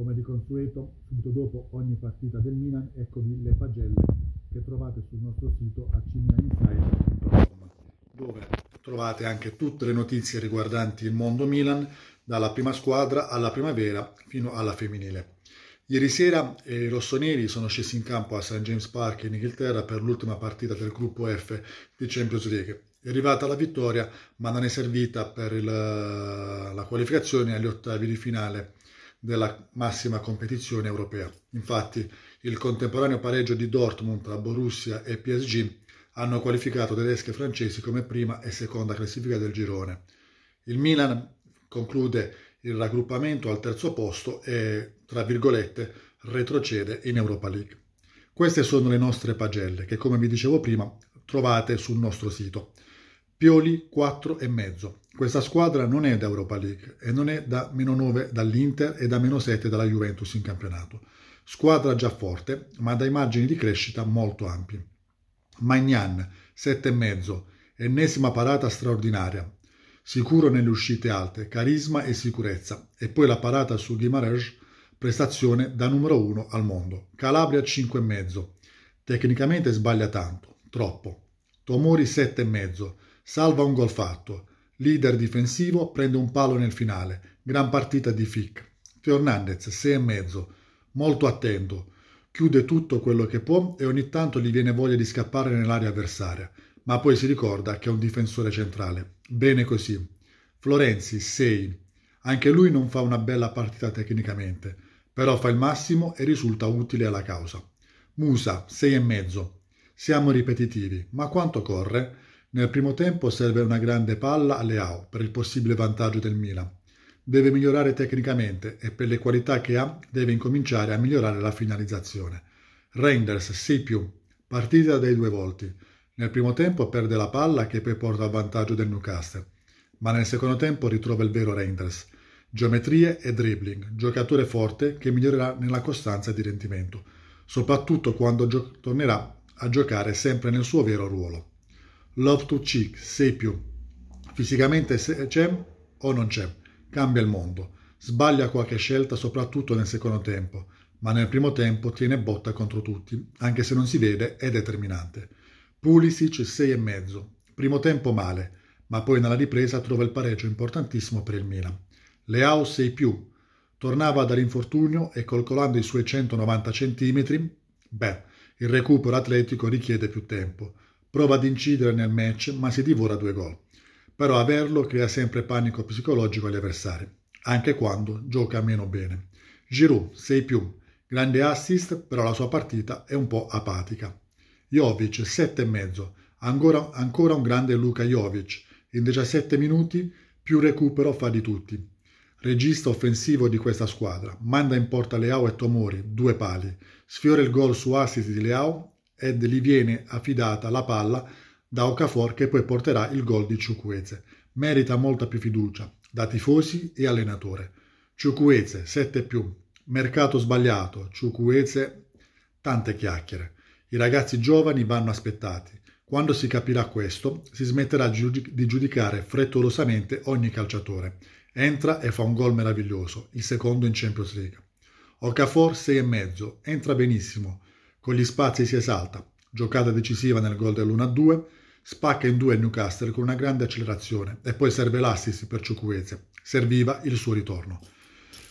Come di consueto, subito dopo ogni partita del Milan, eccovi le pagelle che trovate sul nostro sito acmilaninsider.com, dove trovate anche tutte le notizie riguardanti il mondo Milan, dalla prima squadra alla primavera fino alla femminile. Ieri sera eh, i rossoneri sono scesi in campo a St. James Park in Inghilterra per l'ultima partita del gruppo F di Champions League. È arrivata la vittoria, ma non è servita per il, la qualificazione agli ottavi di finale della massima competizione europea. Infatti il contemporaneo pareggio di Dortmund tra Borussia e PSG hanno qualificato tedeschi e francesi come prima e seconda classifica del girone. Il Milan conclude il raggruppamento al terzo posto e, tra virgolette, retrocede in Europa League. Queste sono le nostre pagelle che, come vi dicevo prima, trovate sul nostro sito. Pioli 4,5 questa squadra non è da Europa League e non è da meno 9 dall'Inter e da meno 7 dalla Juventus in campionato. Squadra già forte, ma dai margini di crescita molto ampi. Magnan, 7,5, ennesima parata straordinaria. Sicuro nelle uscite alte, carisma e sicurezza. E poi la parata su Guimarães, prestazione da numero 1 al mondo. Calabria 5,5. Tecnicamente sbaglia tanto, troppo. Tomori 7,5. Salva un gol fatto Leader difensivo prende un palo nel finale. Gran partita di Fic. Fernandez 6,5, molto attento. Chiude tutto quello che può e ogni tanto gli viene voglia di scappare nell'area avversaria, ma poi si ricorda che è un difensore centrale. Bene così. Florenzi 6. Anche lui non fa una bella partita tecnicamente, però fa il massimo e risulta utile alla causa. Musa 6,5. Siamo ripetitivi, ma quanto corre? Nel primo tempo serve una grande palla a Leao per il possibile vantaggio del Milan. Deve migliorare tecnicamente e per le qualità che ha deve incominciare a migliorare la finalizzazione. Reinders, sì più, partita dei due volti. Nel primo tempo perde la palla che poi porta a vantaggio del Newcastle, ma nel secondo tempo ritrova il vero Reinders. Geometrie e dribbling, giocatore forte che migliorerà nella costanza di rendimento, soprattutto quando tornerà a giocare sempre nel suo vero ruolo. Love to Cheek, più. fisicamente c'è o non c'è, cambia il mondo, sbaglia qualche scelta soprattutto nel secondo tempo, ma nel primo tempo tiene botta contro tutti, anche se non si vede è determinante. Pulisic 6,5, primo tempo male, ma poi nella ripresa trova il pareggio importantissimo per il Milan. Leao 6 più, tornava dall'infortunio e calcolando i suoi 190 cm, beh, il recupero atletico richiede più tempo. Prova ad incidere nel match, ma si divora due gol. Però averlo crea sempre panico psicologico agli avversari, anche quando gioca meno bene. Giroud, 6 più, grande assist, però la sua partita è un po' apatica. Jovic, 7,5, ancora, ancora un grande Luca Jovic. In 17 minuti più recupero fa di tutti. Regista offensivo di questa squadra, manda in porta Leao e Tomori, due pali, sfiora il gol su assist di Leao ed gli viene affidata la palla da Okafor che poi porterà il gol di Ciucueze. Merita molta più fiducia da tifosi e allenatore. Ciucueze 7 più, mercato sbagliato, Ciucueze tante chiacchiere. I ragazzi giovani vanno aspettati. Quando si capirà questo, si smetterà di giudicare frettolosamente ogni calciatore. Entra e fa un gol meraviglioso, il secondo in Champions League. Okafor mezzo, entra benissimo. Con gli spazi si esalta, giocata decisiva nel gol dell'1-2, spacca in due il Newcastle con una grande accelerazione e poi serve l'assist per Ciucuese. Serviva il suo ritorno.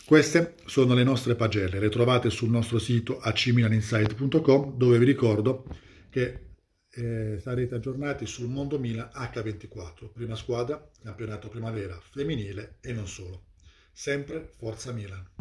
Queste sono le nostre pagelle, le trovate sul nostro sito acmilaninside.com dove vi ricordo che eh, sarete aggiornati sul Mondo Milan H24, prima squadra, campionato primavera femminile e non solo. Sempre Forza Milan!